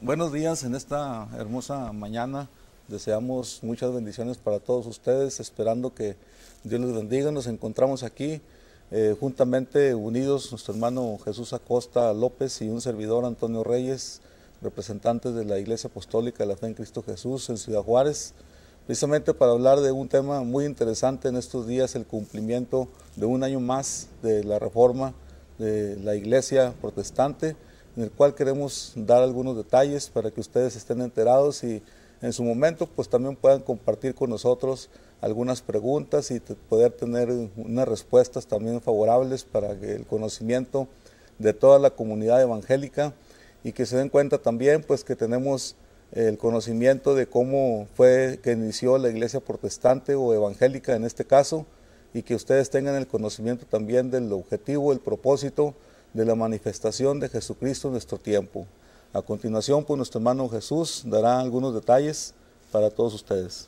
buenos días en esta hermosa mañana. Deseamos muchas bendiciones para todos ustedes, esperando que Dios les bendiga. Nos encontramos aquí eh, juntamente unidos, nuestro hermano Jesús Acosta López y un servidor, Antonio Reyes, representantes de la Iglesia Apostólica de la Fe en Cristo Jesús en Ciudad Juárez, precisamente para hablar de un tema muy interesante en estos días, el cumplimiento de un año más de la reforma de la Iglesia protestante en el cual queremos dar algunos detalles para que ustedes estén enterados y en su momento pues también puedan compartir con nosotros algunas preguntas y poder tener unas respuestas también favorables para el conocimiento de toda la comunidad evangélica y que se den cuenta también pues que tenemos el conocimiento de cómo fue que inició la iglesia protestante o evangélica en este caso y que ustedes tengan el conocimiento también del objetivo, el propósito de la manifestación de Jesucristo en nuestro tiempo. A continuación, pues nuestro hermano Jesús dará algunos detalles para todos ustedes.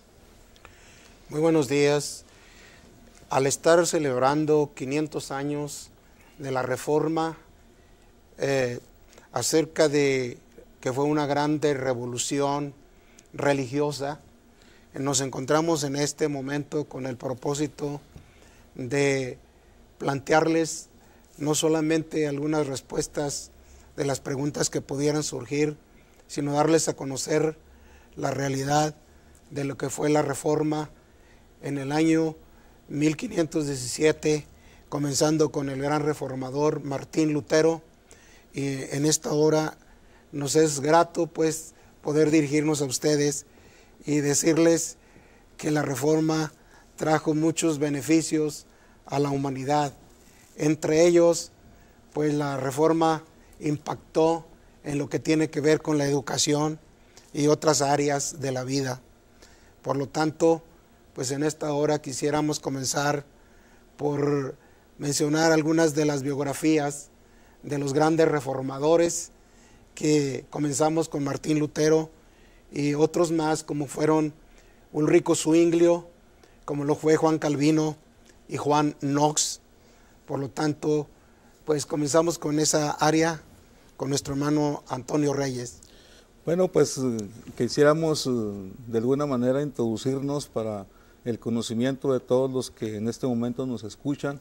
Muy buenos días. Al estar celebrando 500 años de la reforma, eh, acerca de que fue una grande revolución religiosa, nos encontramos en este momento con el propósito de plantearles no solamente algunas respuestas de las preguntas que pudieran surgir, sino darles a conocer la realidad de lo que fue la reforma en el año 1517, comenzando con el gran reformador Martín Lutero. Y en esta hora nos es grato pues poder dirigirnos a ustedes y decirles que la reforma trajo muchos beneficios a la humanidad entre ellos, pues la reforma impactó en lo que tiene que ver con la educación y otras áreas de la vida. Por lo tanto, pues en esta hora quisiéramos comenzar por mencionar algunas de las biografías de los grandes reformadores que comenzamos con Martín Lutero y otros más como fueron Ulrico Zwinglio, como lo fue Juan Calvino y Juan Knox. Por lo tanto, pues comenzamos con esa área con nuestro hermano Antonio Reyes. Bueno, pues eh, quisiéramos eh, de alguna manera introducirnos para el conocimiento de todos los que en este momento nos escuchan.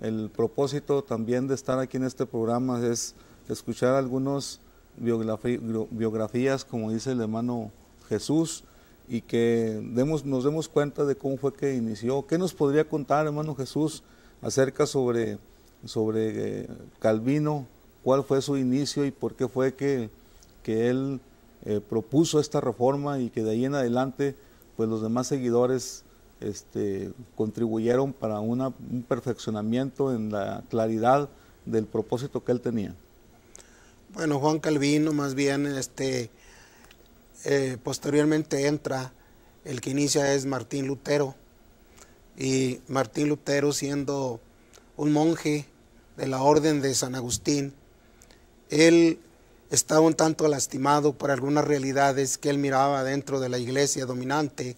El propósito también de estar aquí en este programa es escuchar algunas biografías, como dice el hermano Jesús, y que nos demos cuenta de cómo fue que inició. ¿Qué nos podría contar, hermano Jesús, acerca sobre, sobre eh, Calvino, cuál fue su inicio y por qué fue que, él eh, propuso esta reforma y que de ahí en adelante pues los demás seguidores este, contribuyeron para una, un perfeccionamiento en la claridad del propósito que él tenía. Bueno, Juan Calvino más bien este, eh, posteriormente entra, el que inicia es Martín Lutero, y Martín Lutero siendo un monje de la Orden de San Agustín, él estaba un tanto lastimado por algunas realidades que él miraba dentro de la iglesia dominante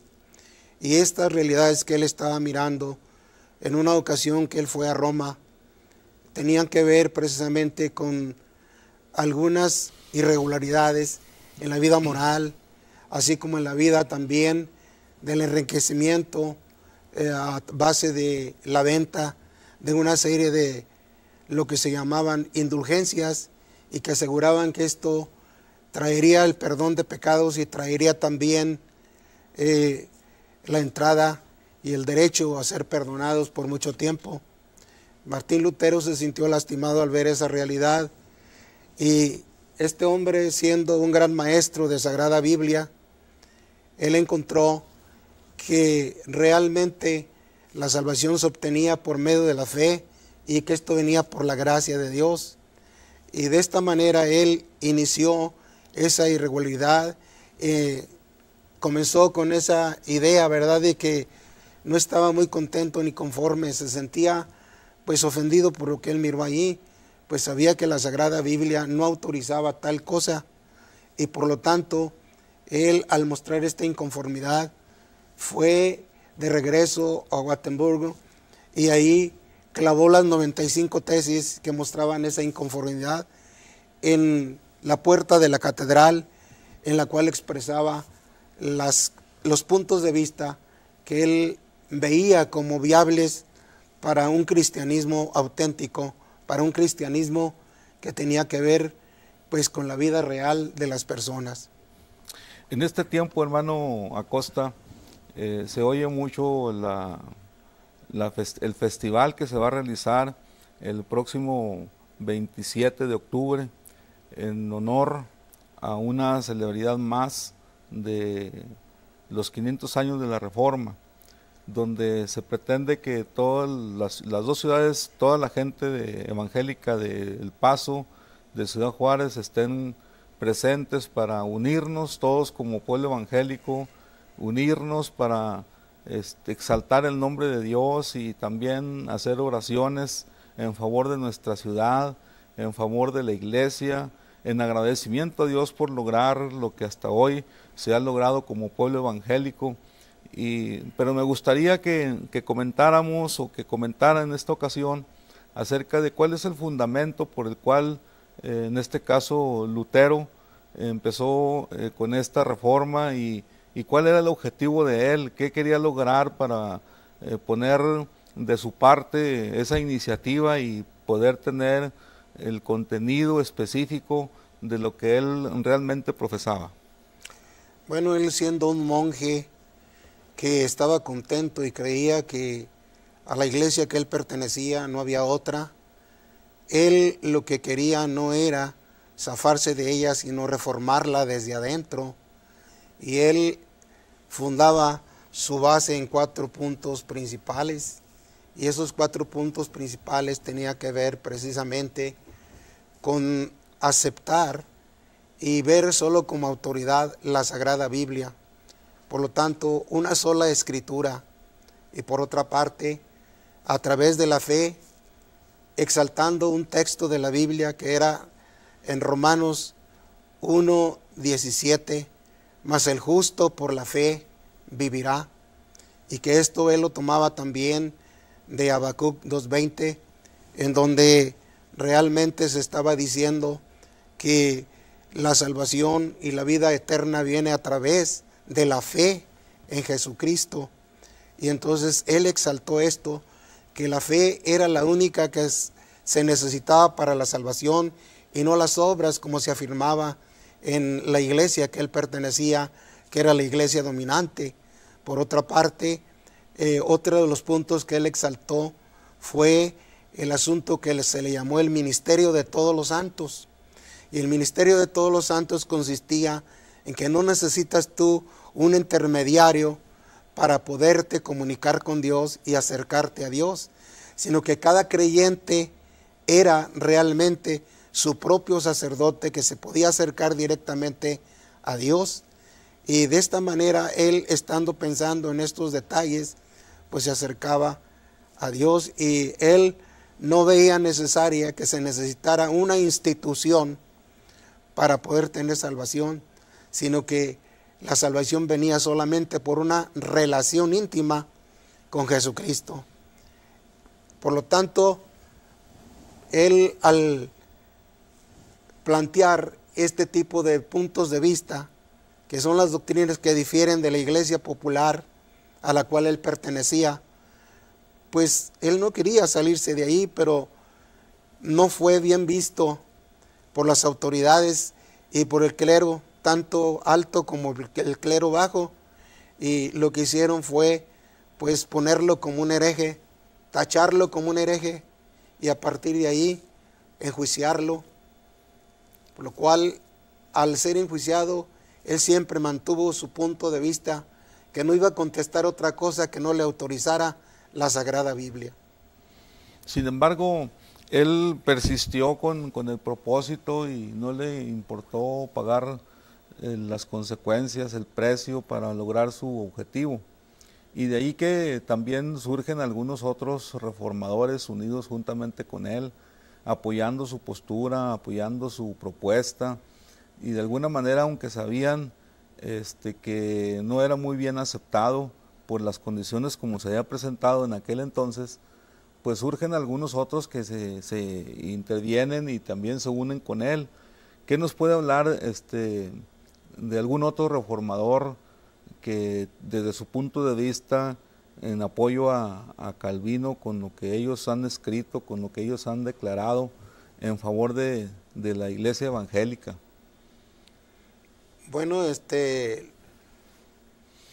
y estas realidades que él estaba mirando en una ocasión que él fue a Roma tenían que ver precisamente con algunas irregularidades en la vida moral, así como en la vida también del enriquecimiento eh, a base de la venta de una serie de lo que se llamaban indulgencias y que aseguraban que esto traería el perdón de pecados y traería también eh, la entrada y el derecho a ser perdonados por mucho tiempo. Martín Lutero se sintió lastimado al ver esa realidad y este hombre, siendo un gran maestro de Sagrada Biblia, él encontró que realmente la salvación se obtenía por medio de la fe y que esto venía por la gracia de Dios. Y de esta manera él inició esa irregularidad, eh, comenzó con esa idea, ¿verdad?, de que no estaba muy contento ni conforme, se sentía pues ofendido por lo que él miró allí, pues sabía que la Sagrada Biblia no autorizaba tal cosa y por lo tanto él al mostrar esta inconformidad fue de regreso a Guatemburgo y ahí clavó las 95 tesis que mostraban esa inconformidad en la puerta de la catedral, en la cual expresaba los puntos de vista que él veía como viables para un cristianismo auténtico, para un cristianismo que tenía que ver pues con la vida real de las personas. En este tiempo, hermano Acosta, eh, se oye mucho el festival que se va a realizar el próximo 27 de octubre en honor a una celebridad más de los 500 años de la Reforma, donde se pretende que todas las, dos ciudades, toda la gente evangélica de El Paso, de Ciudad Juárez, estén presentes para unirnos todos como pueblo evangélico, unirnos para este, exaltar el nombre de Dios y también hacer oraciones en favor de nuestra ciudad, en favor de la iglesia, en agradecimiento a Dios por lograr lo que hasta hoy se ha logrado como pueblo evangélico. Y, pero me gustaría que, comentáramos o que comentara en esta ocasión acerca de cuál es el fundamento por el cual, eh, en este caso, Lutero empezó eh, con esta reforma y, y cuál era el objetivo de él, qué quería lograr para eh, poner de su parte esa iniciativa y poder tener el contenido específico de lo que él realmente profesaba. Bueno, él siendo un monje que estaba contento y creía que a la iglesia que él pertenecía no había otra, él lo que quería no era zafarse de ella, sino reformarla desde adentro y él fundaba su base en cuatro puntos principales y esos cuatro puntos principales tenía que ver precisamente con aceptar y ver solo como autoridad la Sagrada Biblia. Por lo tanto, una sola escritura y por otra parte, a través de la fe, exaltando un texto de la Biblia que era en Romanos 1, 17, mas el justo por la fe vivirá. Y que esto él lo tomaba también de Habacuc 2.20, en donde realmente se estaba diciendo que la salvación y la vida eterna viene a través de la fe en Jesucristo. Y entonces él exaltó esto, que la fe era la única que se necesitaba para la salvación y no las obras como se afirmaba en la iglesia que él pertenecía, que era la iglesia dominante. Por otra parte, eh, otro de los puntos que él exaltó fue el asunto que se le llamó el ministerio de todos los santos. Y el ministerio de todos los santos consistía en que no necesitas tú un intermediario para poderte comunicar con Dios y acercarte a Dios, sino que cada creyente era realmente su propio sacerdote que se podía acercar directamente a Dios. Y de esta manera él, estando pensando en estos detalles, pues se acercaba a Dios y él no veía necesaria que se necesitara una institución para poder tener salvación, sino que la salvación venía solamente por una relación íntima con Jesucristo. Por lo tanto, él al plantear este tipo de puntos de vista, que son las doctrinas que difieren de la iglesia popular a la cual él pertenecía, pues él no quería salirse de ahí, pero no fue bien visto por las autoridades y por el clero, tanto alto como el clero bajo, y lo que hicieron fue pues ponerlo como un hereje, tacharlo como un hereje y a partir de ahí enjuiciarlo lo cual al ser enjuiciado, él siempre mantuvo su punto de vista, que no iba a contestar otra cosa que no le autorizara la Sagrada Biblia. Sin embargo, él persistió con, el propósito y no le importó pagar eh, las consecuencias, el precio para lograr su objetivo. Y de ahí que también surgen algunos otros reformadores unidos juntamente con él, apoyando su postura, apoyando su propuesta y de alguna manera, aunque sabían este, que no era muy bien aceptado por las condiciones como se había presentado en aquel entonces, pues surgen algunos otros que se, intervienen y también se unen con él. ¿Qué nos puede hablar este, de algún otro reformador que desde su punto de vista en apoyo a, Calvino con lo que ellos han escrito, con lo que ellos han declarado en favor de, la iglesia evangélica. Bueno, este,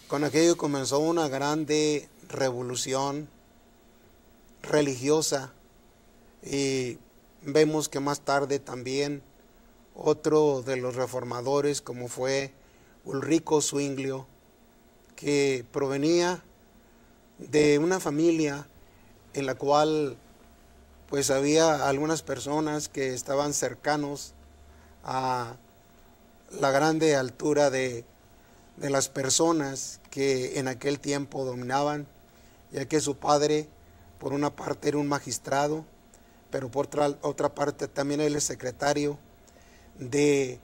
con aquello comenzó una grande revolución religiosa y vemos que más tarde también otro de los reformadores como fue Ulrico Zwinglio, que provenía de una familia en la cual pues había algunas personas que estaban cercanos a la grande altura de, las personas que en aquel tiempo dominaban, ya que su padre por una parte era un magistrado, pero por otra, parte también él es secretario de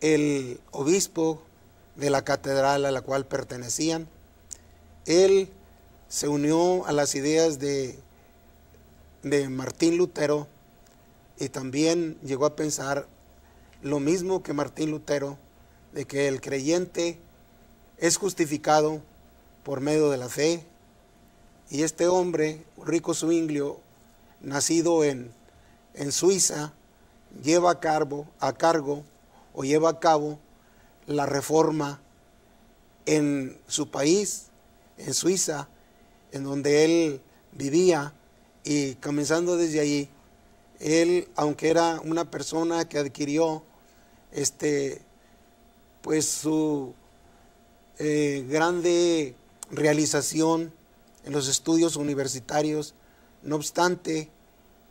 el obispo de la catedral a la cual pertenecían. Él se unió a las ideas de, de Martín Lutero y también llegó a pensar lo mismo que Martín Lutero, de que el creyente es justificado por medio de la fe. Y este hombre, Rico Zwinglio, nacido en, Suiza, lleva a cargo o lleva a cabo la reforma en su país, en Suiza, en donde él vivía y comenzando desde allí, él, aunque era una persona que adquirió este, pues su eh, grande realización en los estudios universitarios, no obstante,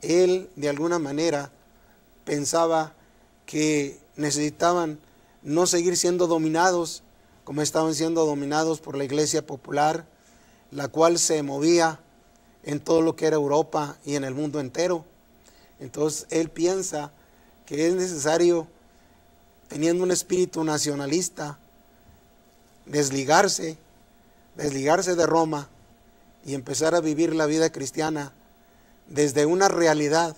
él de alguna manera pensaba que necesitaban no seguir siendo dominados como estaban siendo dominados por la iglesia popular, la cual se movía en todo lo que era Europa y en el mundo entero. Entonces él piensa que es necesario, teniendo un espíritu nacionalista, desligarse, desligarse de Roma y empezar a vivir la vida cristiana desde una realidad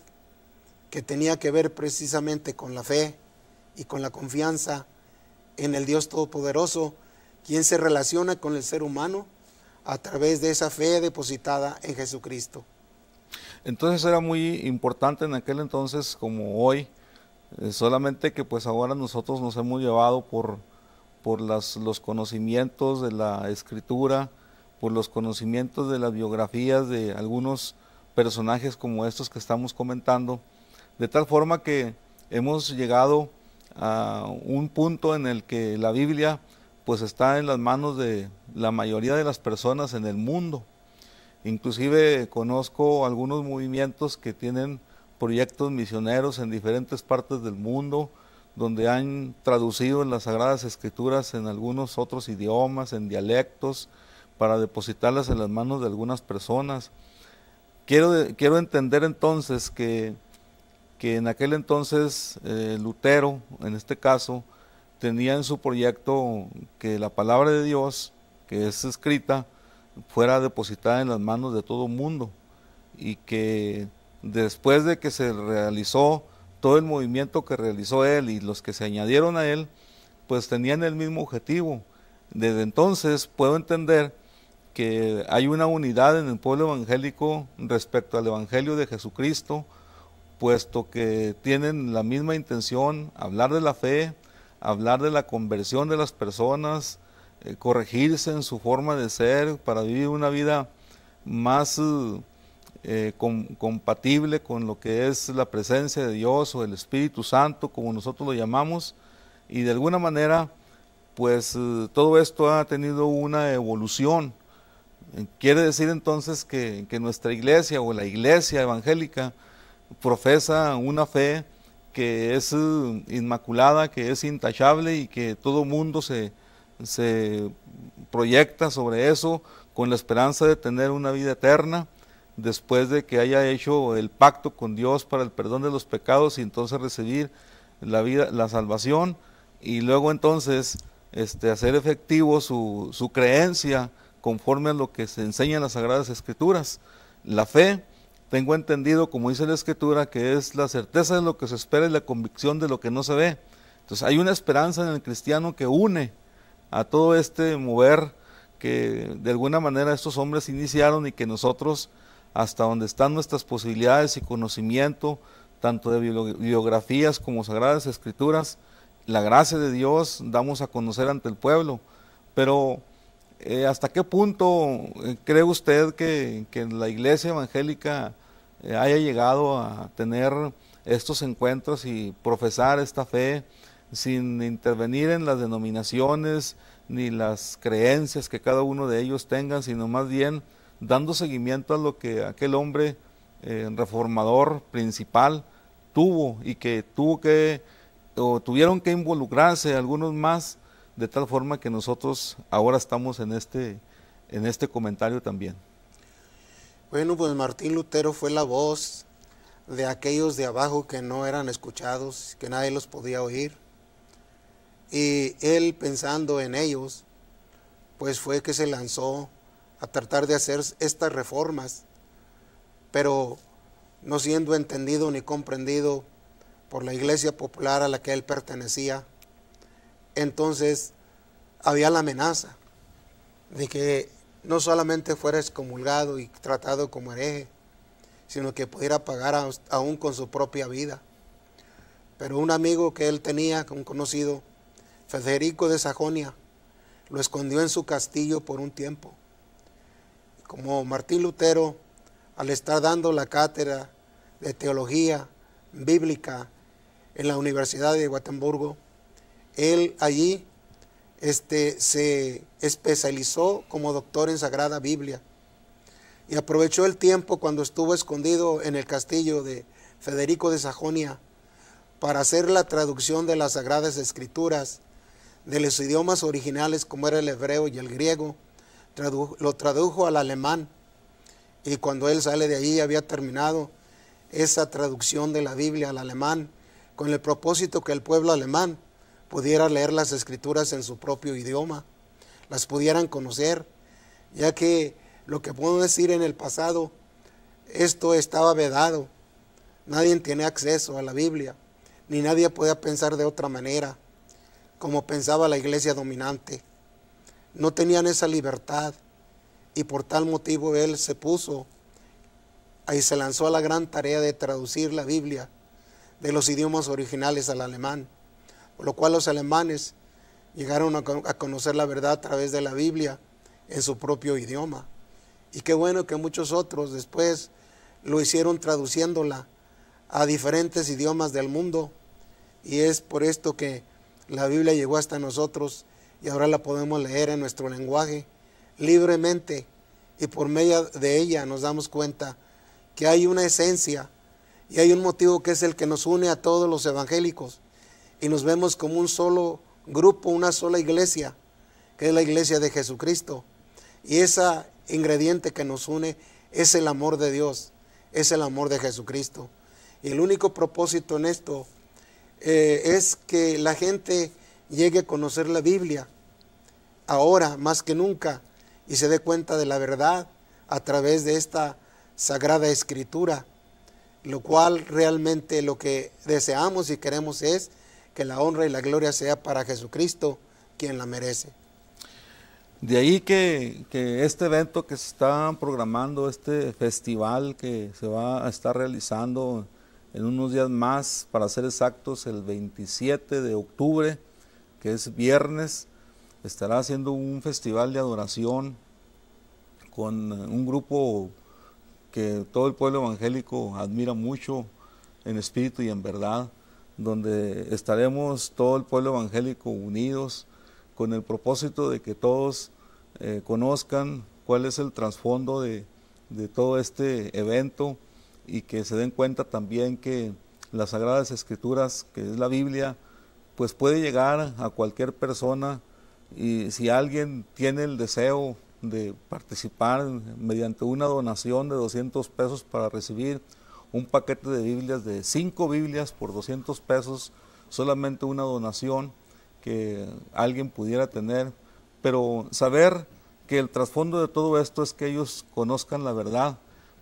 que tenía que ver precisamente con la fe y con la confianza en el Dios Todopoderoso, quien se relaciona con el ser humano a través de esa fe depositada en Jesucristo. Entonces era muy importante en aquel entonces como hoy, eh, solamente que pues ahora nosotros nos hemos llevado por, por los conocimientos de la escritura, por los conocimientos de las biografías de algunos personajes como estos que estamos comentando, de tal forma que hemos llegado a un punto en el que la Biblia pues está en las manos de la mayoría de las personas en el mundo. Inclusive conozco algunos movimientos que tienen proyectos misioneros en diferentes partes del mundo, donde han traducido las Sagradas Escrituras en algunos otros idiomas, en dialectos, para depositarlas en las manos de algunas personas. Quiero, entender entonces que, que en aquel entonces eh, Lutero, en este caso, en su proyecto que la palabra de Dios, que es escrita, fuera depositada en las manos de todo el mundo y que después de que se realizó todo el movimiento que realizó él y los que se añadieron a él, pues tenían el mismo objetivo. Desde entonces puedo entender que hay una unidad en el pueblo evangélico respecto al Evangelio de Jesucristo, puesto que tienen la misma intención, hablar de la fe, hablar de la conversión de las personas, eh, corregirse en su forma de ser para vivir una vida más eh, eh, compatible con lo que es la presencia de Dios o el Espíritu Santo, como nosotros lo llamamos, y de alguna manera, pues todo esto ha tenido una evolución. Quiere decir entonces que, que nuestra iglesia o la iglesia evangélica profesa una fe que es eh, inmaculada, que es intachable y que todo mundo se, proyecta sobre eso con la esperanza de tener una vida eterna después de que haya hecho el pacto con Dios para el perdón de los pecados y entonces recibir la vida, la salvación y luego entonces este, hacer efectivo su, su creencia conforme a lo que se enseña en las Sagradas Escrituras. La fe tengo entendido, como dice la escritura, que es la certeza de lo que se espera y la convicción de lo que no se ve. Entonces hay una esperanza en el cristiano que une a todo este mover que de alguna manera estos hombres iniciaron y que nosotros, hasta donde están nuestras posibilidades y conocimiento, tanto de biografías como sagradas escrituras, la gracia de Dios damos a conocer ante el pueblo. Pero eh, ¿hasta qué punto eh, cree usted que, la iglesia evangélica eh, haya llegado a tener estos encuentros y profesar esta fe sin intervenir en las denominaciones ni las creencias que cada uno de ellos tengan, sino más bien dando seguimiento a lo que aquel hombre reformador principal tuvo y que tuvo que o tuvieron que involucrarse algunos más de tal forma que nosotros ahora estamos en este, en este comentario también. Bueno, pues Martín Lutero fue la voz de aquellos de abajo que no eran escuchados, que nadie los podía oír. Y él pensando en ellos, pues fue que se lanzó a tratar de hacer estas reformas, pero no siendo entendido ni comprendido por la iglesia popular a la que él pertenecía, entonces había la amenaza de que no solamente fuera excomulgado y tratado como hereje, sino que pudiera pagar aún con su propia vida. Pero un amigo que él tenía, un conocido, Federico de Sajonia, lo escondió en su castillo por un tiempo. Como Martín Lutero, al estar dando la cátedra de teología bíblica en la Universidad de Guatemburgo, él allí este, se especializó como doctor en Sagrada Biblia y aprovechó el tiempo cuando estuvo escondido en el castillo de Federico de Sajonia para hacer la traducción de las Sagradas Escrituras de los idiomas originales como era el hebreo y el griego, lo tradujo al alemán y cuando él sale de allí había terminado esa traducción de la Biblia al alemán con el propósito que el pueblo alemán pudiera leer las escrituras en su propio idioma, las pudieran conocer, ya que lo que puedo decir en el pasado, esto estaba vedado, nadie tiene acceso a la Biblia, ni nadie podía pensar de otra manera, como pensaba la iglesia dominante. No tenían esa libertad y por tal motivo él se puso y se lanzó a la gran tarea de traducir la Biblia de los idiomas originales al alemán lo cual los alemanes llegaron a, conocer la verdad a través de la Biblia en su propio idioma. Y qué bueno que muchos otros después lo hicieron traduciéndola a diferentes idiomas del mundo. Y es por esto que la Biblia llegó hasta nosotros y ahora la podemos leer en nuestro lenguaje libremente. Y por medio de ella nos damos cuenta que hay una esencia y hay un motivo que es el que nos une a todos los evangélicos y nos vemos como un solo grupo, una sola iglesia, que es la iglesia de Jesucristo. Y ese ingrediente que nos une es el amor de Dios, es el amor de Jesucristo. Y el único propósito en esto eh, es que la gente llegue a conocer la Biblia ahora más que nunca y se dé cuenta de la verdad a través de esta sagrada escritura, lo cual realmente lo que deseamos y queremos es que la honra y la gloria sea para Jesucristo, quien la merece. De ahí que, este evento que se está programando, este festival que se va a estar realizando en unos días más, para ser exactos, el 27 de octubre, que es viernes, estará haciendo un festival de adoración con un grupo que todo el pueblo evangélico admira mucho en espíritu y en verdad donde estaremos todo el pueblo evangélico unidos con el propósito de que todos eh, conozcan cuál es el trasfondo de, de todo este evento y que se den cuenta también que las Sagradas Escrituras, que es la Biblia, pues puede llegar a cualquier persona y si alguien tiene el deseo de participar mediante una donación de 200 pesos para recibir un paquete de Biblias de cinco Biblias por 200 pesos, solamente una donación que alguien pudiera tener, pero saber que el trasfondo de todo esto es que ellos conozcan la verdad,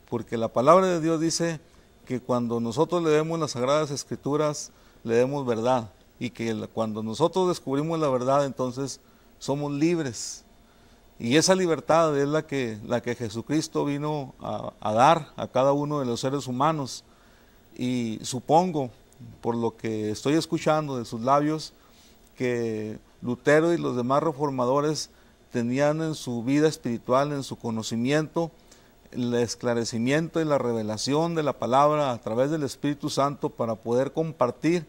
porque la palabra de Dios dice que cuando nosotros le demos las sagradas escrituras, le demos verdad, y que cuando nosotros descubrimos la verdad, entonces somos libres y esa libertad es la que, la que Jesucristo vino a, dar a cada uno de los seres humanos. Y supongo, por lo que estoy escuchando de sus labios, que Lutero y los demás reformadores tenían en su vida espiritual, en su conocimiento, el esclarecimiento y la revelación de la palabra a través del Espíritu Santo para poder compartir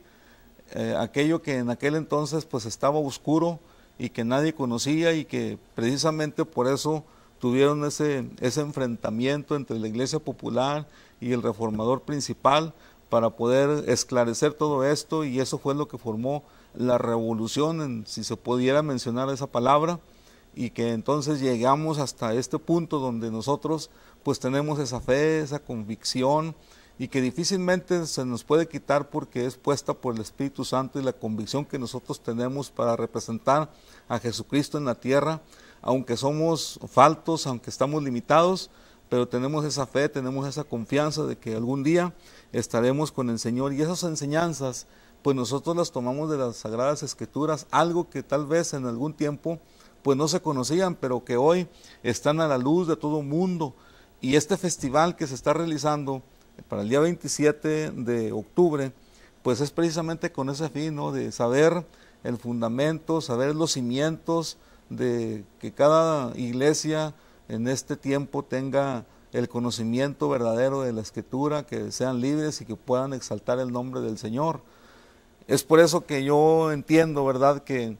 eh, aquello que en aquel entonces pues estaba oscuro, y que nadie conocía y que precisamente por eso tuvieron ese, ese enfrentamiento entre la Iglesia Popular y el reformador principal para poder esclarecer todo esto y eso fue lo que formó la revolución, si se pudiera mencionar esa palabra, y que entonces llegamos hasta este punto donde nosotros pues tenemos esa fe, esa convicción, y que difícilmente se nos puede quitar porque es puesta por el Espíritu Santo y la convicción que nosotros tenemos para representar a Jesucristo en la tierra, aunque somos faltos, aunque estamos limitados, pero tenemos esa fe, tenemos esa confianza de que algún día estaremos con el Señor y esas enseñanzas, pues nosotros las tomamos de las Sagradas Escrituras, algo que tal vez en algún tiempo pues no se conocían, pero que hoy están a la luz de todo mundo. Y este festival que se está realizando, para el día 27 de octubre, pues es precisamente con ese fin, ¿no? De saber el fundamento, saber los cimientos de que cada iglesia en este tiempo tenga el conocimiento verdadero de la escritura, que sean libres y que puedan exaltar el nombre del Señor. Es por eso que yo entiendo, ¿verdad?, que,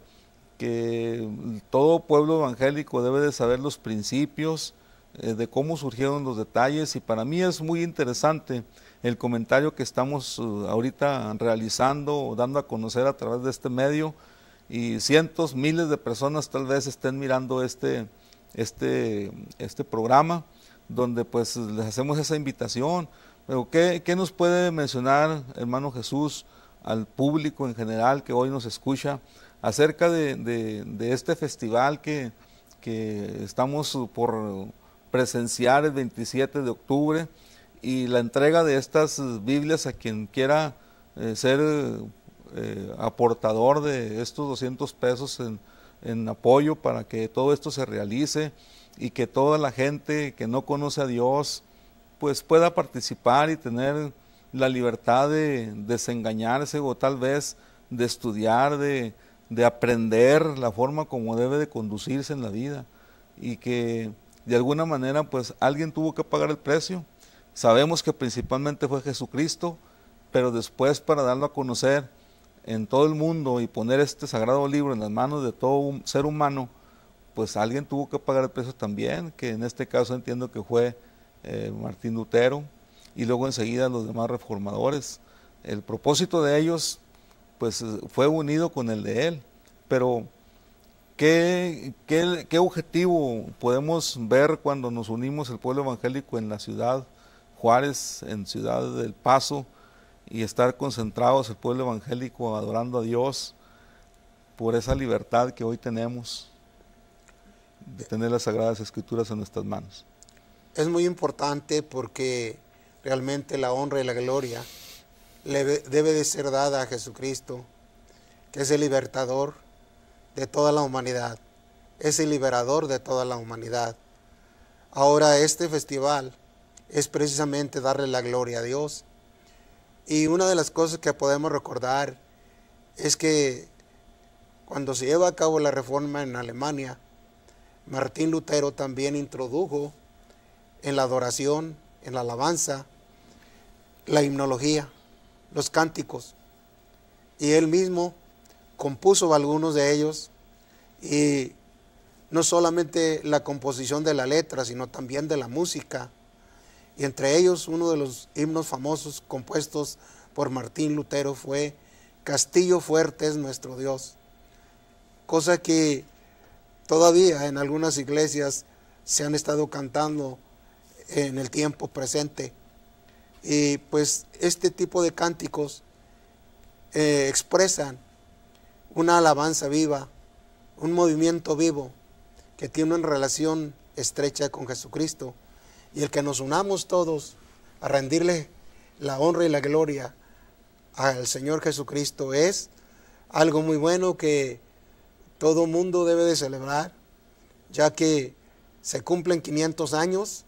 que todo pueblo evangélico debe de saber los principios, eh, de cómo surgieron los detalles y para mí es muy interesante el comentario que estamos eh, ahorita realizando o dando a conocer a través de este medio y cientos, miles de personas tal vez estén mirando este, este, este programa donde pues les hacemos esa invitación. Pero ¿qué, ¿qué, nos puede mencionar, hermano Jesús, al público en general que hoy nos escucha acerca de, de, de este festival que, que estamos por presenciar el 27 de octubre y la entrega de estas Biblias a quien quiera eh, ser eh, aportador de estos 200 pesos en, apoyo para que todo esto se realice y que toda la gente que no conoce a Dios pues pueda participar y tener la libertad de desengañarse o tal vez de estudiar, de, de aprender la forma como debe de conducirse en la vida y que de alguna manera, pues alguien tuvo que pagar el precio. Sabemos que principalmente fue Jesucristo, pero después para darlo a conocer en todo el mundo y poner este sagrado libro en las manos de todo ser humano, pues alguien tuvo que pagar el precio también, que en este caso entiendo que fue eh, Martín Lutero y luego enseguida los demás reformadores. El propósito de ellos pues eh, fue unido con el de él, pero ¿Qué, qué, objetivo podemos ver cuando nos unimos el pueblo evangélico en la ciudad Juárez, en Ciudad del Paso, y estar concentrados el pueblo evangélico adorando a Dios por esa libertad que hoy tenemos de tener las Sagradas Escrituras en nuestras manos? Es muy importante porque realmente la honra y la gloria le debe de ser dada a Jesucristo, que es el libertador, de toda la humanidad, es el liberador de toda la humanidad. Ahora este festival es precisamente darle la gloria a Dios. Y una de las cosas que podemos recordar es que cuando se lleva a cabo la reforma en Alemania, Martín Lutero también introdujo en la adoración, en la alabanza, la himnología, los cánticos. Y él mismo compuso algunos de ellos y no solamente la composición de la letra, sino también de la música. Y entre ellos uno de los himnos famosos compuestos por Martín Lutero fue Castillo fuerte es nuestro Dios, cosa que todavía en algunas iglesias se han estado cantando en el tiempo presente. Y pues este tipo de cánticos eh, expresan una alabanza viva, un movimiento vivo que tiene una relación estrecha con Jesucristo y el que nos unamos todos a rendirle la honra y la gloria al Señor Jesucristo es algo muy bueno que todo mundo debe de celebrar, ya que se cumplen 500 años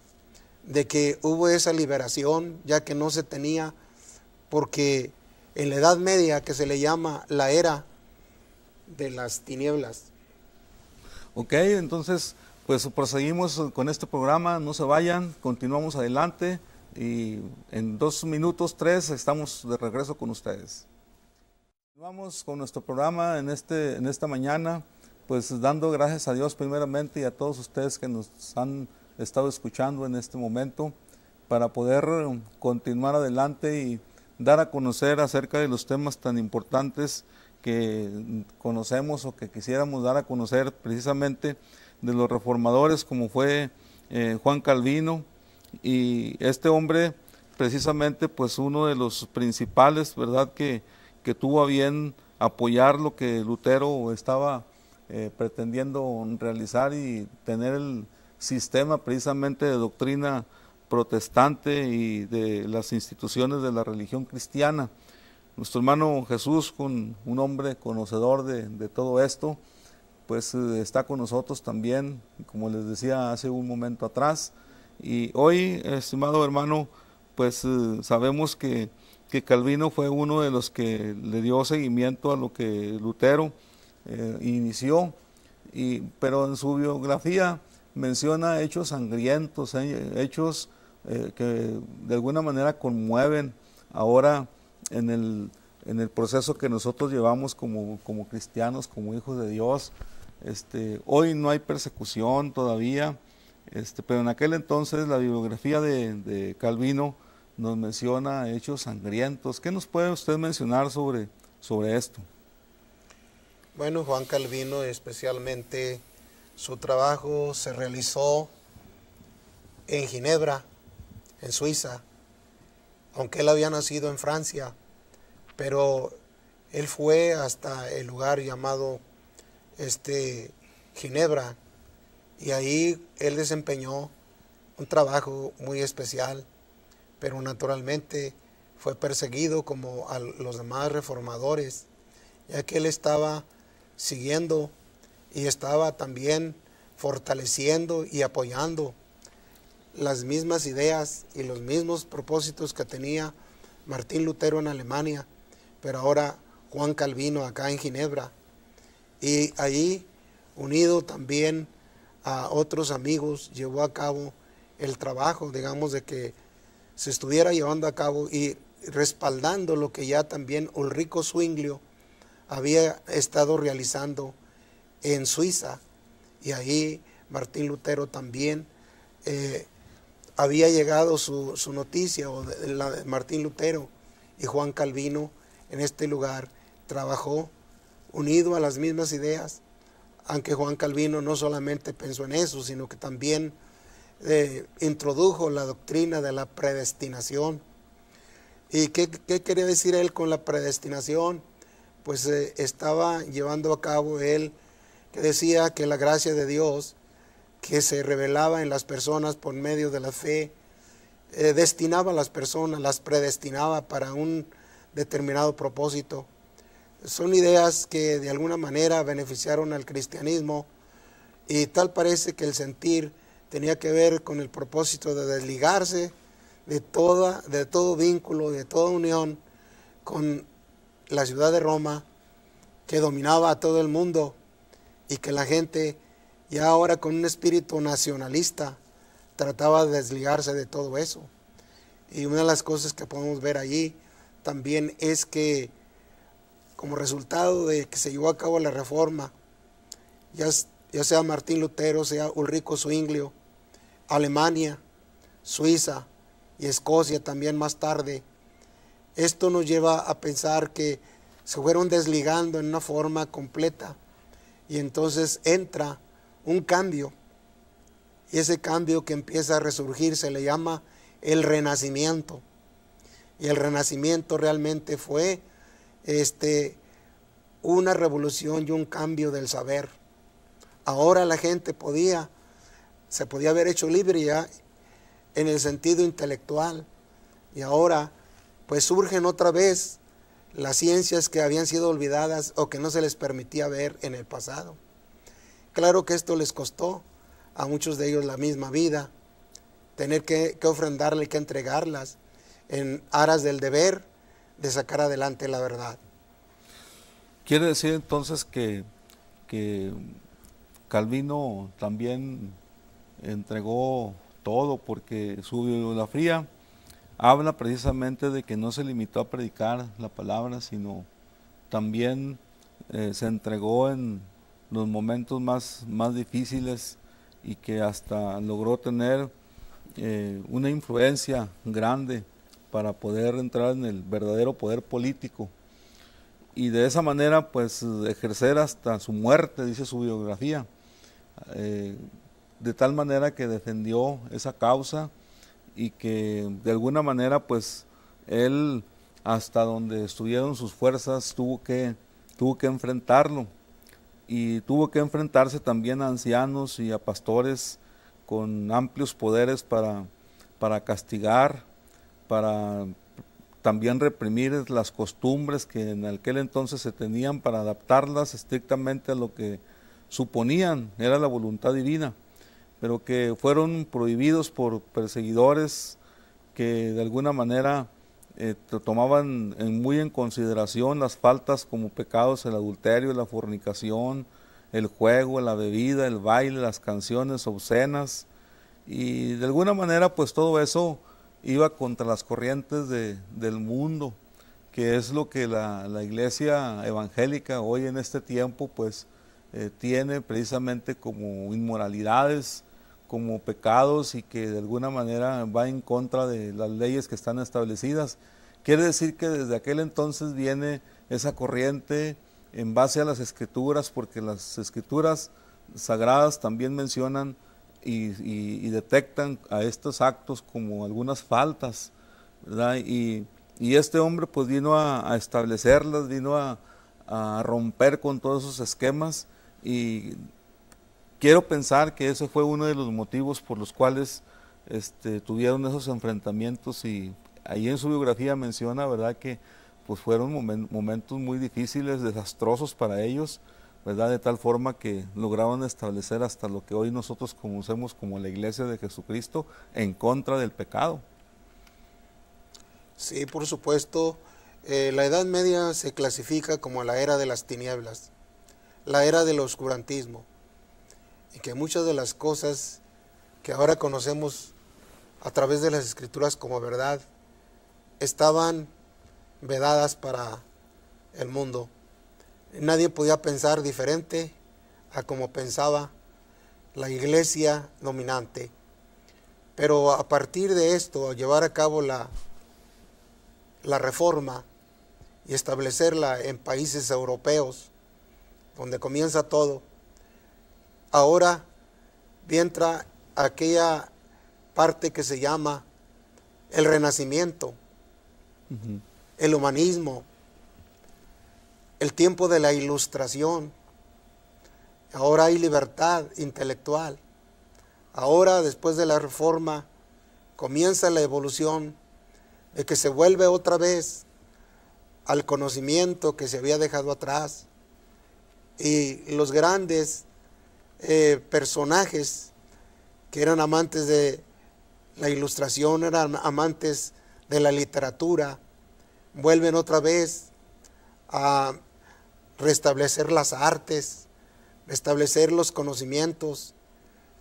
de que hubo esa liberación, ya que no se tenía, porque en la Edad Media, que se le llama la era de las tinieblas. Ok, entonces pues proseguimos con este programa, no se vayan, continuamos adelante y en dos minutos, tres, estamos de regreso con ustedes. continuamos con nuestro programa en, este, en esta mañana, pues dando gracias a Dios primeramente y a todos ustedes que nos han estado escuchando en este momento para poder continuar adelante y dar a conocer acerca de los temas tan importantes que conocemos o que quisiéramos dar a conocer precisamente de los reformadores como fue eh, Juan Calvino y este hombre precisamente pues uno de los principales verdad que, que tuvo a bien apoyar lo que Lutero estaba eh, pretendiendo realizar y tener el sistema precisamente de doctrina protestante y de las instituciones de la religión cristiana nuestro hermano Jesús, con un hombre conocedor de, todo esto, pues eh, está con nosotros también, como les decía hace un momento atrás. Y hoy, estimado hermano, pues eh, sabemos que, que, Calvino fue uno de los que le dio seguimiento a lo que Lutero eh, inició, y, pero en su biografía menciona hechos sangrientos, hechos que de alguna manera conmueven ahora en el, en el proceso que nosotros llevamos como, cristianos, como hijos de Dios. Este, hoy no hay persecución todavía, este, pero en aquel entonces la bibliografía de, de, Calvino nos menciona hechos sangrientos. ¿Qué nos puede usted mencionar sobre, sobre esto? Bueno, Juan Calvino especialmente su trabajo se realizó en Ginebra, en Suiza, aunque él había nacido en Francia, pero él fue hasta el lugar llamado este, Ginebra y ahí él desempeñó un trabajo muy especial, pero naturalmente fue perseguido como a los demás reformadores, ya que él estaba siguiendo y estaba también fortaleciendo y apoyando las mismas ideas y los mismos propósitos que tenía Martín Lutero en Alemania, pero ahora Juan Calvino acá en Ginebra. Y allí, unido también a otros amigos, llevó a cabo el trabajo, digamos, de que se estuviera llevando a cabo y respaldando lo que ya también Ulrico Zwinglio había estado realizando en Suiza. Y ahí Martín Lutero también eh, había llegado su, noticia, o de, Martín Lutero y Juan Calvino en este lugar trabajó unido a las mismas ideas, aunque Juan Calvino no solamente pensó en eso, sino que también eh, introdujo la doctrina de la predestinación. ¿Y qué, quería decir él con la predestinación? Pues eh, estaba llevando a cabo él que decía que la gracia de Dios que se revelaba en las personas por medio de la fe, eh, destinaba a las personas, las predestinaba para un determinado propósito. Son ideas que de alguna manera beneficiaron al cristianismo y tal parece que el sentir tenía que ver con el propósito de desligarse de, toda, de todo vínculo, de toda unión con la ciudad de Roma, que dominaba a todo el mundo y que la gente y ahora con un espíritu nacionalista trataba de desligarse de todo eso. Y una de las cosas que podemos ver allí también es que como resultado de que se llevó a cabo la reforma, ya, sea Martín Lutero, sea Ulrico Zwinglio, Alemania, Suiza y Escocia también más tarde, esto nos lleva a pensar que se fueron desligando en una forma completa y entonces entra un cambio. Y ese cambio que empieza a resurgir se le llama el renacimiento. Y el renacimiento realmente fue este, una revolución y un cambio del saber. Ahora la gente podía, se podía haber hecho libre ya en el sentido intelectual. Y ahora pues surgen otra vez las ciencias que habían sido olvidadas o que no se les permitía ver en el pasado. Claro que esto les costó a muchos de ellos la misma vida, tener que, que ofrendarle, que entregarlas en aras del deber de sacar adelante la verdad. Quiere decir entonces que, Calvino también entregó todo porque su fría habla precisamente de que no se limitó a predicar la palabra, sino también eh, se entregó en los momentos más, más difíciles y que hasta logró tener eh, una influencia grande para poder entrar en el verdadero poder político y de esa manera pues ejercer hasta su muerte, dice su biografía, eh, de tal manera que defendió esa causa y que de alguna manera pues él hasta donde estuvieron sus fuerzas tuvo que, tuvo que enfrentarlo y tuvo que enfrentarse también a ancianos y a pastores con amplios poderes para, para castigar, para también reprimir las costumbres que en aquel entonces se tenían para adaptarlas estrictamente a lo que suponían era la voluntad divina, pero que fueron prohibidos por perseguidores que de alguna manera eh, tomaban muy en consideración las faltas como pecados, el adulterio, la fornicación, el juego, la bebida, el baile, las canciones obscenas. Y de alguna manera pues todo eso iba contra las corrientes del mundo, que es lo que la, iglesia evangélica hoy en este tiempo pues eh, tiene precisamente como inmoralidades, como pecados y que de alguna manera va en contra de las leyes que están establecidas. Quiere decir que desde aquel entonces viene esa corriente en base a las escrituras, porque las escrituras sagradas también mencionan y, detectan a estos actos como algunas faltas, ¿verdad? Y, este hombre pues vino a, establecerlas, vino a, a romper con todos esos esquemas y quiero pensar que ese fue uno de los motivos por los cuales este, tuvieron esos enfrentamientos y ahí en su biografía menciona, ¿verdad?, que pues fueron momentos muy difíciles, desastrosos para ellos, ¿verdad?, de tal forma que lograron establecer hasta lo que hoy nosotros conocemos como la iglesia de Jesucristo en contra del pecado. Sí, por supuesto, eh, la Edad Media se clasifica como la era de las tinieblas, la era del oscurantismo, y que muchas de las cosas que ahora conocemos a través de las escrituras como verdad estaban vedadas para el mundo. Nadie podía pensar diferente a como pensaba la iglesia dominante. Pero a partir de esto, a llevar a cabo la, la reforma y establecerla en países europeos, donde comienza todo, Ahora entra aquella parte que se llama el renacimiento, el humanismo, el tiempo de la ilustración. Ahora hay libertad intelectual. Ahora, después de la reforma, comienza la evolución de que se vuelve otra vez al conocimiento que se había dejado atrás. Y los grandes eh, personajes que eran amantes de la ilustración, eran amantes de la literatura, vuelven otra vez a restablecer las artes, restablecer los conocimientos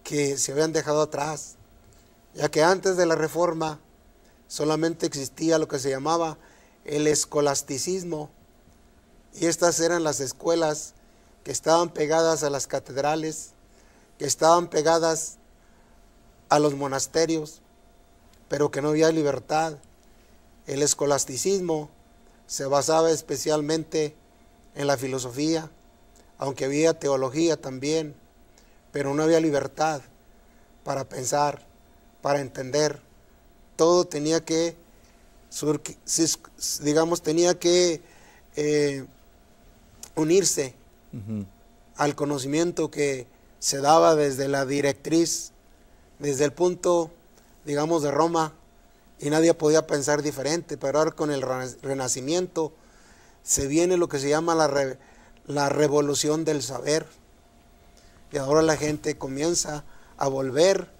que se habían dejado atrás, ya que antes de la reforma solamente existía lo que se llamaba el escolasticismo, y estas eran las escuelas que estaban pegadas a las catedrales, que estaban pegadas a los monasterios, pero que no había libertad. El escolasticismo se basaba especialmente en la filosofía, aunque había teología también, pero no había libertad para pensar, para entender. Todo tenía que, digamos, tenía que eh, unirse al conocimiento que se daba desde la directriz, desde el punto, digamos, de Roma, y nadie podía pensar diferente, pero ahora con el renacimiento se viene lo que se llama la, la revolución del saber, y ahora la gente comienza a volver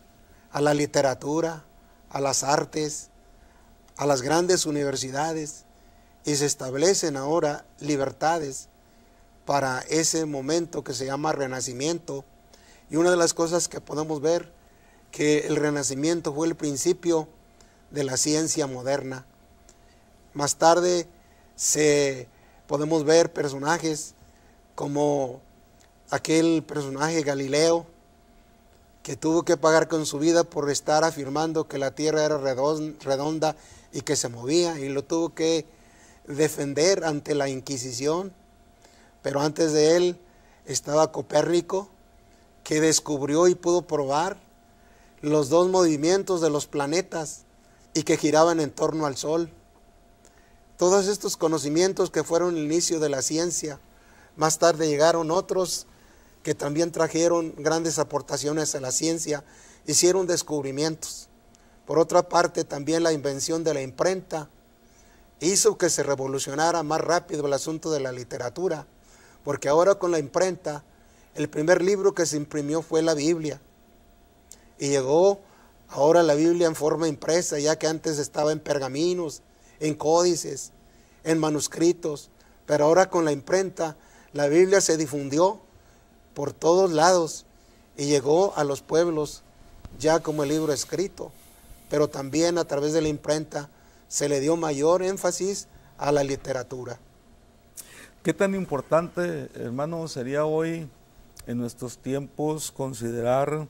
a la literatura, a las artes, a las grandes universidades, y se establecen ahora libertades para ese momento que se llama renacimiento. Y una de las cosas que podemos ver, que el renacimiento fue el principio de la ciencia moderna. Más tarde se, podemos ver personajes como aquel personaje Galileo, que tuvo que pagar con su vida por estar afirmando que la tierra era redonda y que se movía, y lo tuvo que defender ante la Inquisición pero antes de él estaba Copérnico, que descubrió y pudo probar los dos movimientos de los planetas y que giraban en torno al Sol. Todos estos conocimientos que fueron el inicio de la ciencia, más tarde llegaron otros que también trajeron grandes aportaciones a la ciencia, hicieron descubrimientos. Por otra parte, también la invención de la imprenta hizo que se revolucionara más rápido el asunto de la literatura porque ahora con la imprenta, el primer libro que se imprimió fue la Biblia. Y llegó ahora la Biblia en forma impresa, ya que antes estaba en pergaminos, en códices, en manuscritos. Pero ahora con la imprenta, la Biblia se difundió por todos lados y llegó a los pueblos ya como el libro escrito. Pero también a través de la imprenta se le dio mayor énfasis a la literatura. ¿Qué tan importante, hermano, sería hoy en nuestros tiempos considerar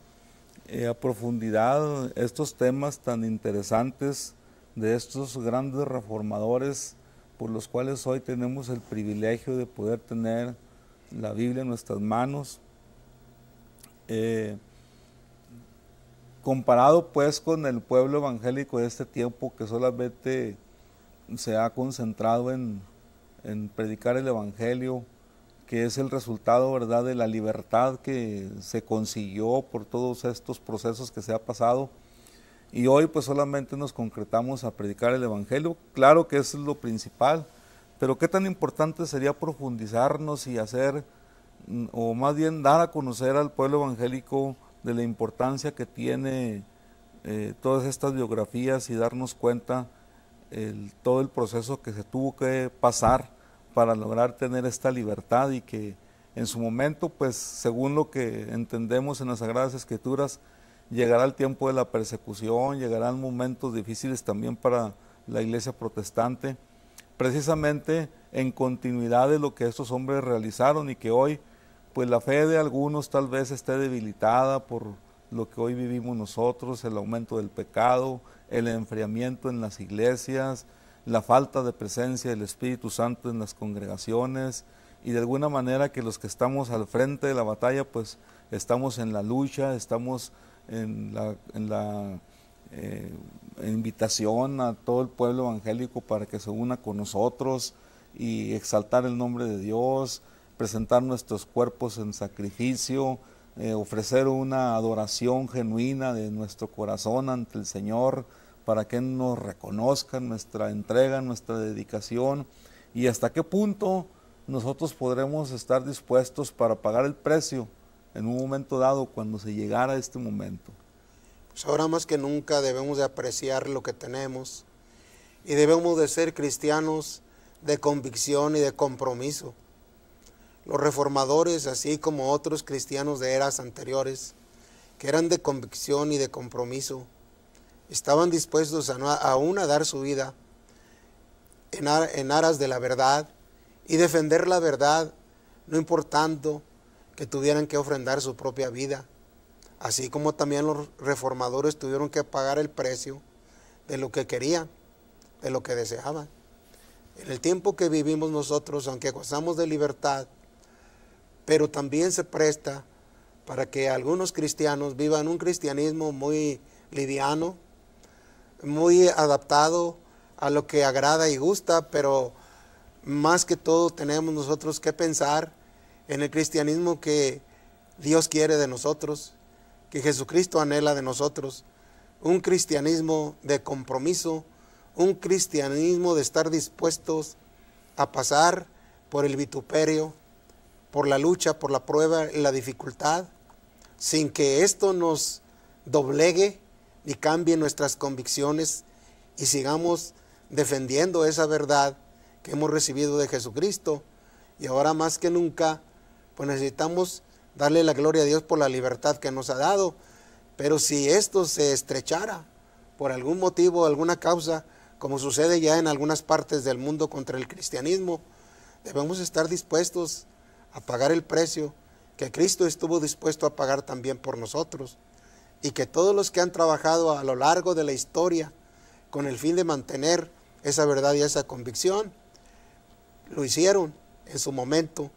eh, a profundidad estos temas tan interesantes de estos grandes reformadores por los cuales hoy tenemos el privilegio de poder tener la Biblia en nuestras manos? Eh, comparado pues con el pueblo evangélico de este tiempo que solamente se ha concentrado en en predicar el Evangelio, que es el resultado, ¿verdad?, de la libertad que se consiguió por todos estos procesos que se ha pasado. Y hoy pues solamente nos concretamos a predicar el Evangelio. Claro que es lo principal, pero qué tan importante sería profundizarnos y hacer, o más bien dar a conocer al pueblo evangélico de la importancia que tiene eh, todas estas biografías y darnos cuenta todo el proceso que se tuvo que pasar para lograr tener esta libertad y que en su momento, pues según lo que entendemos en las Sagradas Escrituras, llegará el tiempo de la persecución, llegarán momentos difíciles también para la iglesia protestante, precisamente en continuidad de lo que estos hombres realizaron y que hoy, pues la fe de algunos tal vez esté debilitada por lo que hoy vivimos nosotros, el aumento del pecado, el enfriamiento en las iglesias, la falta de presencia del Espíritu Santo en las congregaciones y de alguna manera que los que estamos al frente de la batalla pues estamos en la lucha, estamos en la, eh, invitación a todo el pueblo evangélico para que se una con nosotros y exaltar el nombre de Dios, presentar nuestros cuerpos en sacrificio, eh, ofrecer una adoración genuina de nuestro corazón ante el Señor, para que nos reconozca nuestra entrega, nuestra dedicación y hasta qué punto nosotros podremos estar dispuestos para pagar el precio en un momento dado cuando se llegara este momento. Pues ahora más que nunca debemos de apreciar lo que tenemos y debemos de ser cristianos de convicción y de compromiso los reformadores, así como otros cristianos de eras anteriores, que eran de convicción y de compromiso, estaban dispuestos a aún a dar su vida en, en aras de la verdad y defender la verdad, no importando que tuvieran que ofrendar su propia vida, así como también los reformadores tuvieron que pagar el precio de lo que querían, de lo que deseaban. En el tiempo que vivimos nosotros, aunque gozamos de libertad, pero también se presta para que algunos cristianos vivan un cristianismo muy liviano, muy adaptado a lo que agrada y gusta, pero más que todo tenemos nosotros que pensar en el cristianismo que Dios quiere de nosotros, que Jesucristo anhela de nosotros, un cristianismo de compromiso, un cristianismo de estar dispuestos a pasar por el vituperio, por la lucha, por la prueba, la dificultad, sin que esto nos doblegue ni cambie nuestras convicciones y sigamos defendiendo esa verdad que hemos recibido de Jesucristo. Y ahora más que nunca, pues necesitamos darle la gloria a Dios por la libertad que nos ha dado. Pero si esto se estrechara por algún motivo, alguna causa, como sucede ya en algunas partes del mundo contra el cristianismo, debemos estar dispuestos a pagar el precio que Cristo estuvo dispuesto a pagar también por nosotros y que todos los que han trabajado a lo largo de la historia con el fin de mantener esa verdad y esa convicción, lo hicieron en su momento,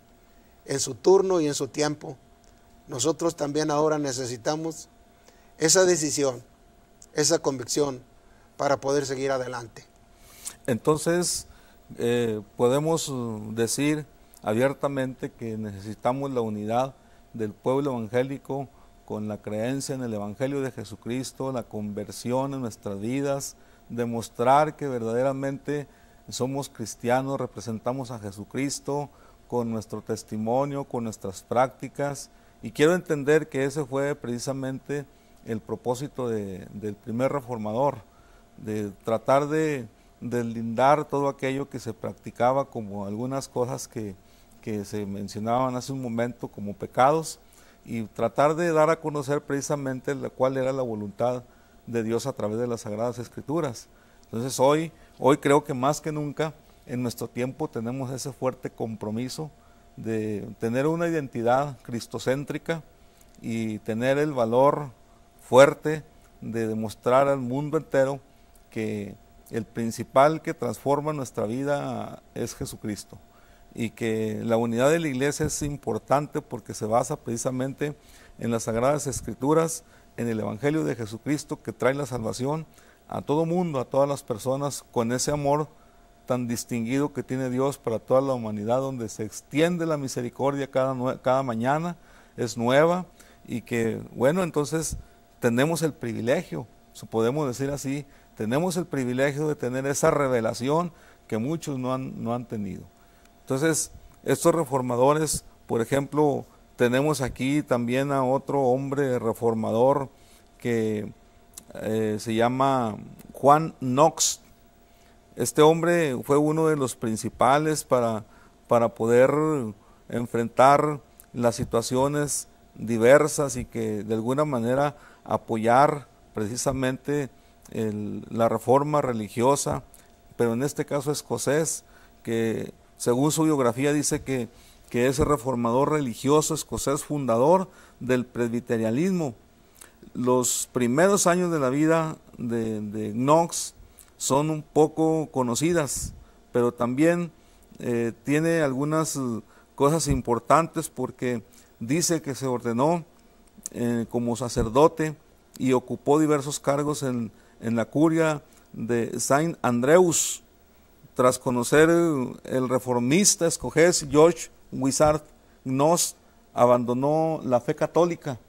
en su turno y en su tiempo. Nosotros también ahora necesitamos esa decisión, esa convicción para poder seguir adelante. Entonces, eh, podemos decir abiertamente que necesitamos la unidad del pueblo evangélico con la creencia en el Evangelio de Jesucristo, la conversión en nuestras vidas, demostrar que verdaderamente somos cristianos, representamos a Jesucristo con nuestro testimonio, con nuestras prácticas. Y quiero entender que ese fue precisamente el propósito del primer reformador, de tratar de deslindar todo aquello que se practicaba como algunas cosas que, que se mencionaban hace un momento como pecados y tratar de dar a conocer precisamente cuál era la voluntad de Dios a través de las Sagradas Escrituras. Entonces hoy, hoy creo que más que nunca en nuestro tiempo tenemos ese fuerte compromiso de tener una identidad cristocéntrica y tener el valor fuerte de demostrar al mundo entero que el principal que transforma nuestra vida es Jesucristo y que la unidad de la iglesia es importante porque se basa precisamente en las sagradas escrituras, en el Evangelio de Jesucristo que trae la salvación a todo mundo, a todas las personas, con ese amor tan distinguido que tiene Dios para toda la humanidad, donde se extiende la misericordia cada, cada mañana, es nueva y que, bueno, entonces tenemos el privilegio, si podemos decir así, tenemos el privilegio de tener esa revelación que muchos no no han tenido. Entonces, estos reformadores, por ejemplo, tenemos aquí también a otro hombre reformador que eh, se llama Juan Knox. Este hombre fue uno de los principales para, para poder enfrentar las situaciones diversas y que de alguna manera apoyar precisamente la reforma religiosa, pero en este caso escocés, que según su biografía dice que, que es el reformador religioso escocés fundador del presbiterialismo. Los primeros años de la vida de, Knox son un poco conocidas, pero también eh, tiene algunas cosas importantes porque dice que se ordenó eh, como sacerdote y ocupó diversos cargos en, en la curia de Saint Andrews tras conocer el reformista Escogés, George Wizard nos abandonó la fe católica.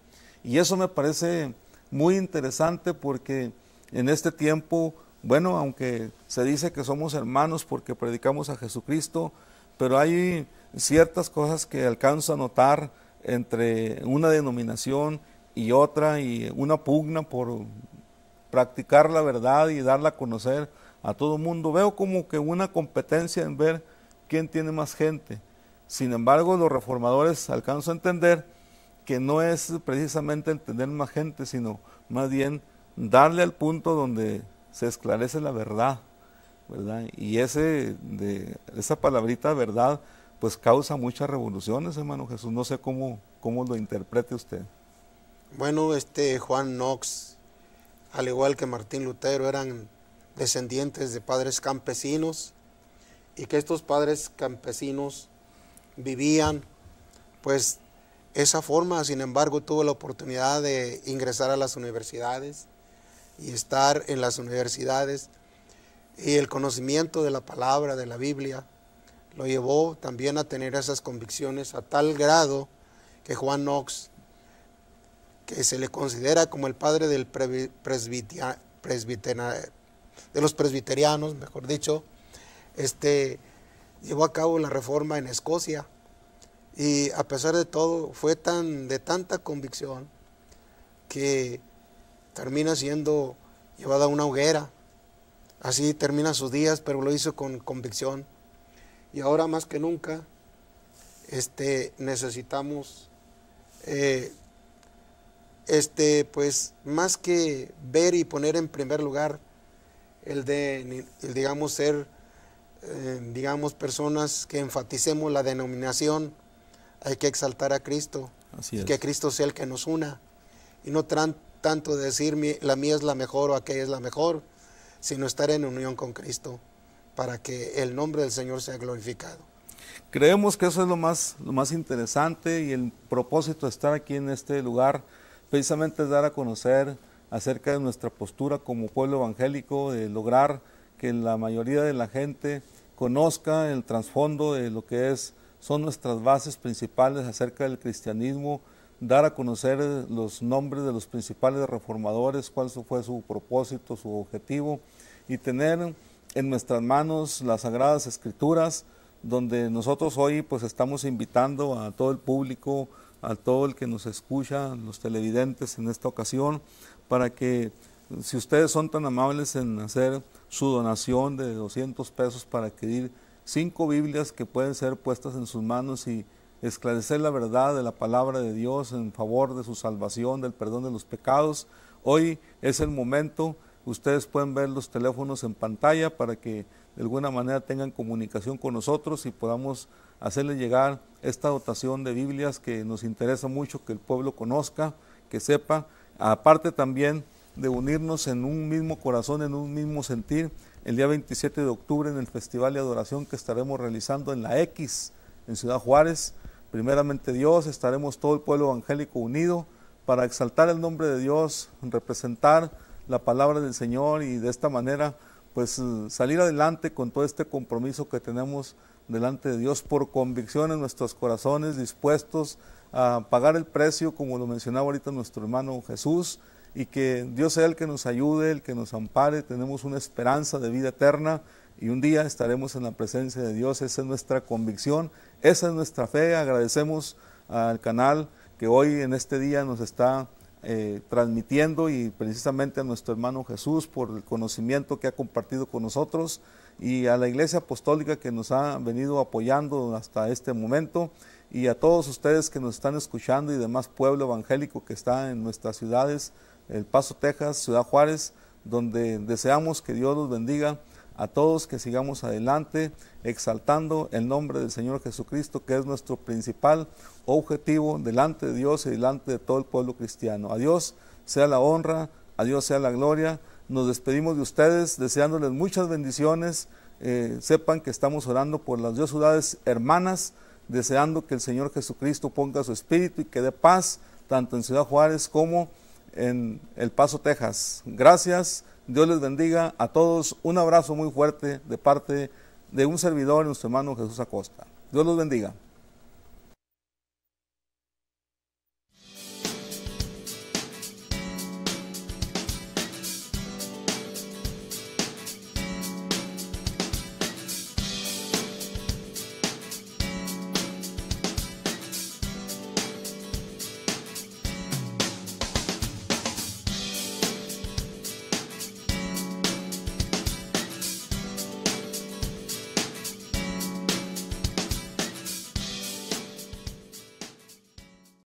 Y eso me parece muy interesante porque en este tiempo, bueno, aunque se dice que somos hermanos porque predicamos a Jesucristo, pero hay ciertas cosas que alcanzo a notar entre una denominación y otra y una pugna por practicar la verdad y darla a conocer a todo mundo. Veo como que una competencia en ver quién tiene más gente. Sin embargo, los reformadores alcanzan a entender que no es precisamente entender más gente, sino más bien darle al punto donde se esclarece la verdad, ¿verdad? Y ese, de, esa palabrita verdad, pues causa muchas revoluciones, hermano Jesús. No sé cómo, cómo lo interprete usted. Bueno, este Juan Knox, al igual que Martín Lutero, eran descendientes de padres campesinos y que estos padres campesinos vivían pues esa forma, sin embargo tuvo la oportunidad de ingresar a las universidades y estar en las universidades y el conocimiento de la palabra, de la Biblia, lo llevó también a tener esas convicciones a tal grado que Juan Knox, que se le considera como el padre del presbiterio de los presbiterianos, mejor dicho, este, llevó a cabo la reforma en Escocia y a pesar de todo fue tan, de tanta convicción que termina siendo llevada a una hoguera. Así termina sus días, pero lo hizo con convicción. Y ahora más que nunca este, necesitamos eh, este, pues, más que ver y poner en primer lugar el de, digamos, ser, eh, digamos, personas que enfaticemos la denominación. Hay que exaltar a Cristo. Que Cristo sea el que nos una. Y no tanto decir la mía es la mejor o aquella es la mejor, sino estar en unión con Cristo para que el nombre del Señor sea glorificado. Creemos que eso es lo más, lo más interesante y el propósito de estar aquí en este lugar precisamente es dar a conocer acerca de nuestra postura como pueblo evangélico, de lograr que la mayoría de la gente conozca el trasfondo de lo que es, son nuestras bases principales acerca del cristianismo, dar a conocer los nombres de los principales reformadores, cuál fue su propósito, su objetivo, y tener en nuestras manos las sagradas escrituras, donde nosotros hoy pues estamos invitando a todo el público, a todo el que nos escucha, los televidentes en esta ocasión, para que si ustedes son tan amables en hacer su donación de 200 pesos para adquirir cinco Biblias que pueden ser puestas en sus manos y esclarecer la verdad de la palabra de Dios en favor de su salvación, del perdón de los pecados. Hoy es el momento, ustedes pueden ver los teléfonos en pantalla para que de alguna manera tengan comunicación con nosotros y podamos hacerles llegar esta dotación de Biblias que nos interesa mucho que el pueblo conozca, que sepa aparte también de unirnos en un mismo corazón, en un mismo sentir, el día 27 de octubre en el Festival de Adoración que estaremos realizando en la X, en Ciudad Juárez. Primeramente Dios, estaremos todo el pueblo evangélico unido para exaltar el nombre de Dios, representar la palabra del Señor y de esta manera pues salir adelante con todo este compromiso que tenemos delante de Dios por convicción en nuestros corazones, dispuestos a pagar el precio, como lo mencionaba ahorita nuestro hermano Jesús, y que Dios sea el que nos ayude, el que nos ampare. Tenemos una esperanza de vida eterna y un día estaremos en la presencia de Dios. Esa es nuestra convicción, esa es nuestra fe. Agradecemos al canal que hoy en este día nos está eh, transmitiendo y precisamente a nuestro hermano Jesús por el conocimiento que ha compartido con nosotros y a la Iglesia Apostólica que nos ha venido apoyando hasta este momento y a todos ustedes que nos están escuchando y demás pueblo evangélico que está en nuestras ciudades, El Paso, Texas, Ciudad Juárez, donde deseamos que Dios los bendiga a todos que sigamos adelante exaltando el nombre del Señor Jesucristo, que es nuestro principal objetivo delante de Dios y delante de todo el pueblo cristiano. A Dios sea la honra, a Dios sea la gloria. Nos despedimos de ustedes deseándoles muchas bendiciones. Eh, sepan que estamos orando por las dos ciudades hermanas deseando que el Señor Jesucristo ponga su espíritu y que dé paz tanto en Ciudad Juárez como en El Paso, Texas. Gracias, Dios les bendiga a todos. Un abrazo muy fuerte de parte de un servidor, nuestro hermano Jesús Acosta. Dios los bendiga.